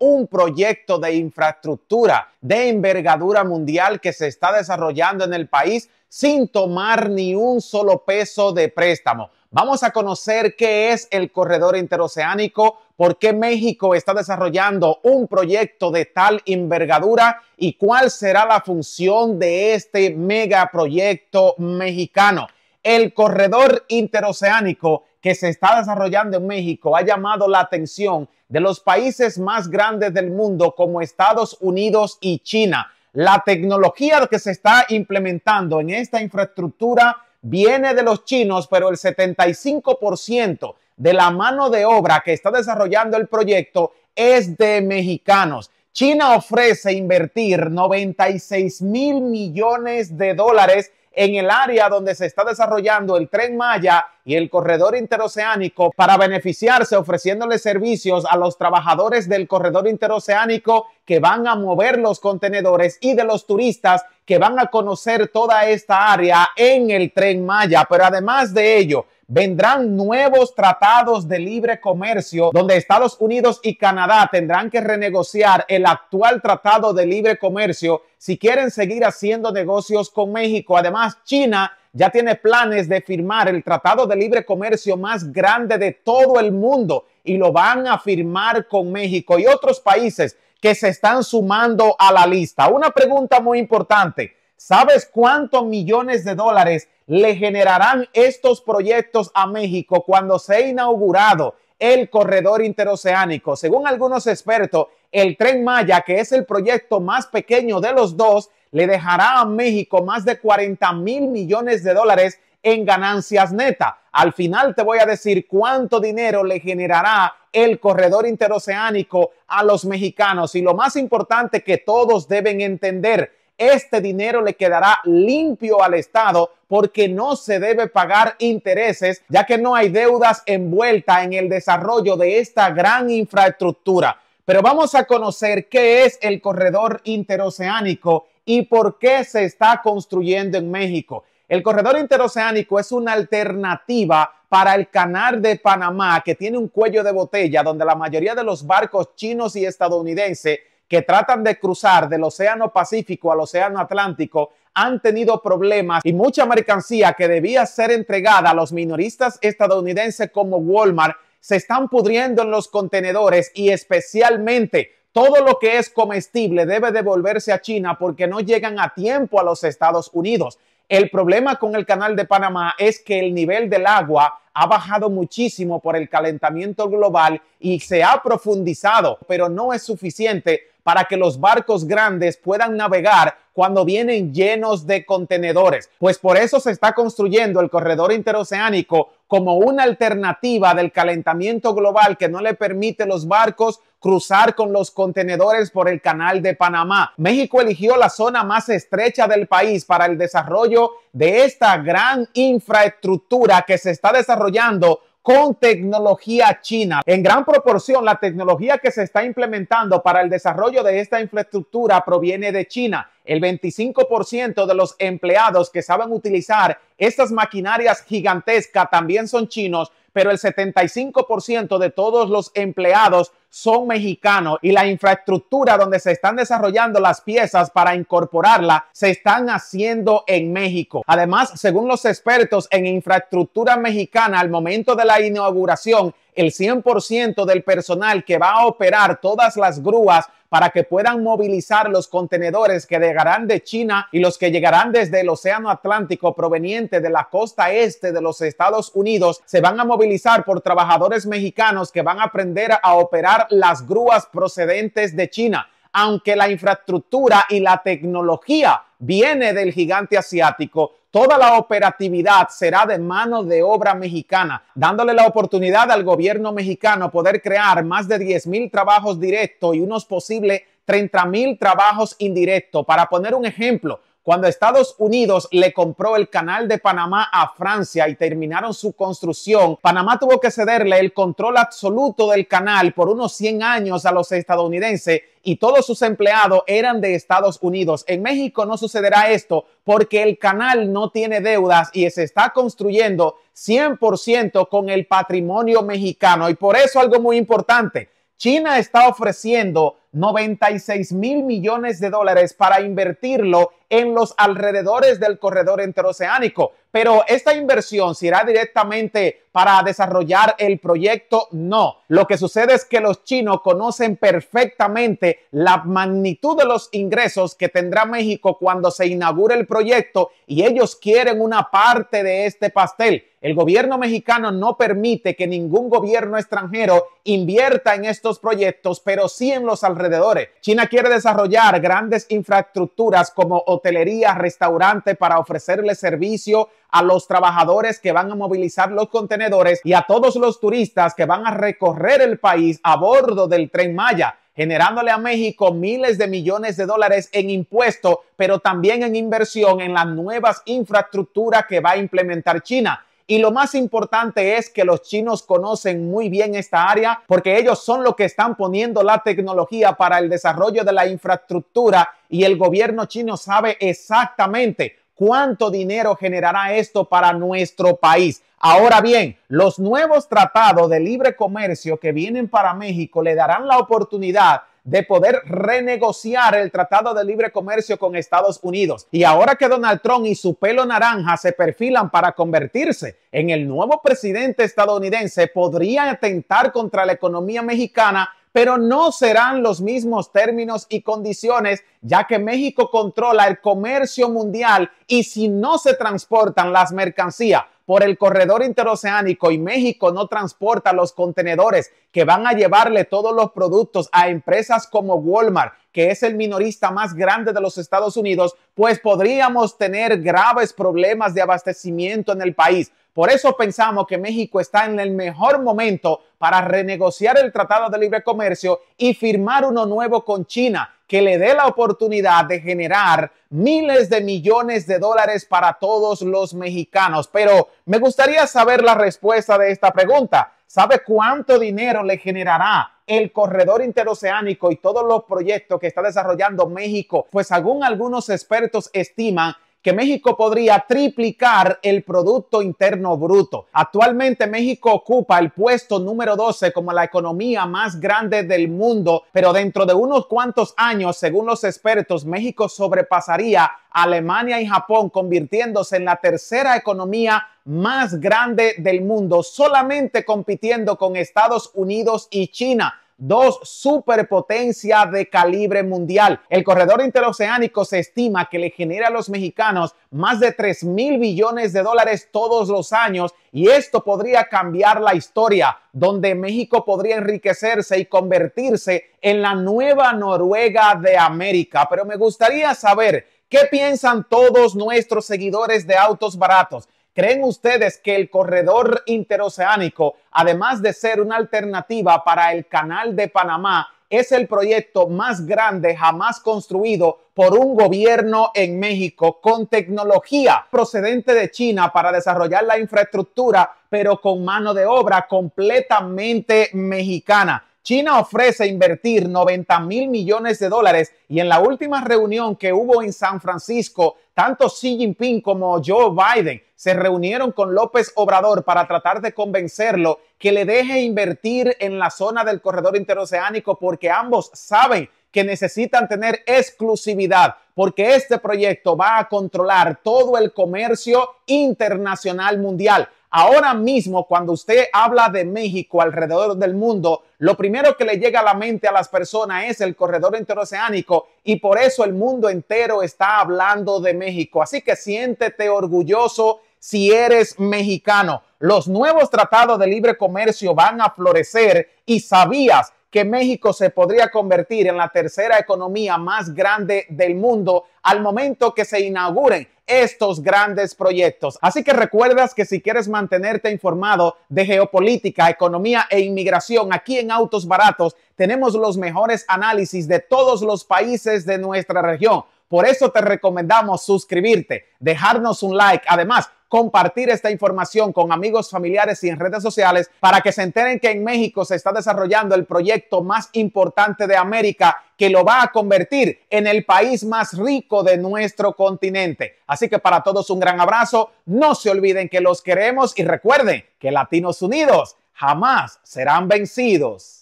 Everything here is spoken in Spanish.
un proyecto de infraestructura de envergadura mundial que se está desarrollando en el país sin tomar ni un solo peso de préstamo. Vamos a conocer qué es el corredor interoceánico, por qué México está desarrollando un proyecto de tal envergadura y cuál será la función de este megaproyecto mexicano. El corredor interoceánico que se está desarrollando en México ha llamado la atención de los países más grandes del mundo como Estados Unidos y China. La tecnología que se está implementando en esta infraestructura viene de los chinos, pero el 75% de la mano de obra que está desarrollando el proyecto es de mexicanos. China ofrece invertir 96 mil millones de dólares en el área donde se está desarrollando el tren Maya y el corredor interoceánico para beneficiarse ofreciéndole servicios a los trabajadores del corredor interoceánico que van a mover los contenedores y de los turistas que van a conocer toda esta área en el tren Maya, pero además de ello, vendrán nuevos tratados de libre comercio donde Estados Unidos y Canadá tendrán que renegociar el actual tratado de libre comercio si quieren seguir haciendo negocios con México. Además, China ya tiene planes de firmar el tratado de libre comercio más grande de todo el mundo y lo van a firmar con México y otros países que se están sumando a la lista. Una pregunta muy importante. ¿Sabes cuántos millones de dólares le generarán estos proyectos a México cuando se ha inaugurado el corredor interoceánico? Según algunos expertos, el tren Maya, que es el proyecto más pequeño de los dos, le dejará a México más de 40 mil millones de dólares en ganancias netas. Al final te voy a decir cuánto dinero le generará el corredor interoceánico a los mexicanos. Y lo más importante que todos deben entender, este dinero le quedará limpio al Estado porque no se debe pagar intereses, ya que no hay deudas envueltas en el desarrollo de esta gran infraestructura. Pero vamos a conocer qué es el corredor interoceánico y por qué se está construyendo en México. El corredor interoceánico es una alternativa para el canal de Panamá, que tiene un cuello de botella donde la mayoría de los barcos chinos y estadounidenses que tratan de cruzar del Océano Pacífico al Océano Atlántico han tenido problemas y mucha mercancía que debía ser entregada a los minoristas estadounidenses como Walmart se están pudriendo en los contenedores y especialmente todo lo que es comestible debe devolverse a China porque no llegan a tiempo a los Estados Unidos. El problema con el canal de Panamá es que el nivel del agua ha bajado muchísimo por el calentamiento global y se ha profundizado, pero no es suficiente para que los barcos grandes puedan navegar cuando vienen llenos de contenedores. Pues por eso se está construyendo el corredor interoceánico como una alternativa del calentamiento global que no le permite los barcos cruzar con los contenedores por el canal de Panamá. México eligió la zona más estrecha del país para el desarrollo de esta gran infraestructura que se está desarrollando con tecnología china. En gran proporción, la tecnología que se está implementando para el desarrollo de esta infraestructura proviene de China el 25% de los empleados que saben utilizar estas maquinarias gigantescas también son chinos, pero el 75% de todos los empleados son mexicanos y la infraestructura donde se están desarrollando las piezas para incorporarla se están haciendo en México. Además, según los expertos en infraestructura mexicana, al momento de la inauguración, el 100% del personal que va a operar todas las grúas para que puedan movilizar los contenedores que llegarán de China y los que llegarán desde el Océano Atlántico proveniente de la costa este de los Estados Unidos. Se van a movilizar por trabajadores mexicanos que van a aprender a operar las grúas procedentes de China aunque la infraestructura y la tecnología viene del gigante asiático, Toda la operatividad será de mano de obra mexicana, dándole la oportunidad al gobierno mexicano poder crear más de 10 mil trabajos directos y unos posibles 30 mil trabajos indirectos. Para poner un ejemplo, cuando Estados Unidos le compró el canal de Panamá a Francia y terminaron su construcción, Panamá tuvo que cederle el control absoluto del canal por unos 100 años a los estadounidenses y todos sus empleados eran de Estados Unidos. En México no sucederá esto porque el canal no tiene deudas y se está construyendo 100% con el patrimonio mexicano. Y por eso algo muy importante, China está ofreciendo 96 mil millones de dólares para invertirlo en los alrededores del corredor interoceánico pero esta inversión se irá directamente para desarrollar el proyecto, no. Lo que sucede es que los chinos conocen perfectamente la magnitud de los ingresos que tendrá México cuando se inaugure el proyecto y ellos quieren una parte de este pastel. El gobierno mexicano no permite que ningún gobierno extranjero invierta en estos proyectos, pero sí en los alrededores. China quiere desarrollar grandes infraestructuras como hotelería, restaurante para ofrecerle servicio a los trabajadores que van a movilizar los contenedores y a todos los turistas que van a recorrer el país a bordo del tren Maya generándole a México miles de millones de dólares en impuestos, pero también en inversión en las nuevas infraestructuras que va a implementar China. Y lo más importante es que los chinos conocen muy bien esta área porque ellos son los que están poniendo la tecnología para el desarrollo de la infraestructura y el gobierno chino sabe exactamente cuánto dinero generará esto para nuestro país. Ahora bien, los nuevos tratados de libre comercio que vienen para México le darán la oportunidad de poder renegociar el Tratado de Libre Comercio con Estados Unidos. Y ahora que Donald Trump y su pelo naranja se perfilan para convertirse en el nuevo presidente estadounidense, podría atentar contra la economía mexicana pero no serán los mismos términos y condiciones, ya que México controla el comercio mundial y si no se transportan las mercancías por el corredor interoceánico y México no transporta los contenedores que van a llevarle todos los productos a empresas como Walmart, que es el minorista más grande de los Estados Unidos, pues podríamos tener graves problemas de abastecimiento en el país. Por eso pensamos que México está en el mejor momento para renegociar el Tratado de Libre Comercio y firmar uno nuevo con China que le dé la oportunidad de generar miles de millones de dólares para todos los mexicanos. Pero me gustaría saber la respuesta de esta pregunta. ¿Sabe cuánto dinero le generará el corredor interoceánico y todos los proyectos que está desarrollando México? Pues según algunos expertos estiman que México podría triplicar el Producto Interno Bruto. Actualmente México ocupa el puesto número 12 como la economía más grande del mundo, pero dentro de unos cuantos años, según los expertos, México sobrepasaría a Alemania y Japón, convirtiéndose en la tercera economía más grande del mundo, solamente compitiendo con Estados Unidos y China dos superpotencia de calibre mundial. El corredor interoceánico se estima que le genera a los mexicanos más de 3 mil billones de dólares todos los años y esto podría cambiar la historia, donde México podría enriquecerse y convertirse en la nueva Noruega de América. Pero me gustaría saber qué piensan todos nuestros seguidores de autos baratos. ¿Creen ustedes que el corredor interoceánico, además de ser una alternativa para el canal de Panamá, es el proyecto más grande jamás construido por un gobierno en México con tecnología procedente de China para desarrollar la infraestructura, pero con mano de obra completamente mexicana. China ofrece invertir 90 mil millones de dólares y en la última reunión que hubo en San Francisco, tanto Xi Jinping como Joe Biden se reunieron con López Obrador para tratar de convencerlo que le deje invertir en la zona del corredor interoceánico porque ambos saben que necesitan tener exclusividad porque este proyecto va a controlar todo el comercio internacional mundial. Ahora mismo, cuando usted habla de México alrededor del mundo, lo primero que le llega a la mente a las personas es el corredor interoceánico y por eso el mundo entero está hablando de México. Así que siéntete orgulloso si eres mexicano. Los nuevos tratados de libre comercio van a florecer y sabías que México se podría convertir en la tercera economía más grande del mundo al momento que se inauguren estos grandes proyectos. Así que recuerdas que si quieres mantenerte informado de geopolítica, economía e inmigración aquí en Autos Baratos, tenemos los mejores análisis de todos los países de nuestra región. Por eso te recomendamos suscribirte, dejarnos un like. Además, compartir esta información con amigos, familiares y en redes sociales para que se enteren que en México se está desarrollando el proyecto más importante de América que lo va a convertir en el país más rico de nuestro continente. Así que para todos un gran abrazo, no se olviden que los queremos y recuerden que Latinos Unidos jamás serán vencidos.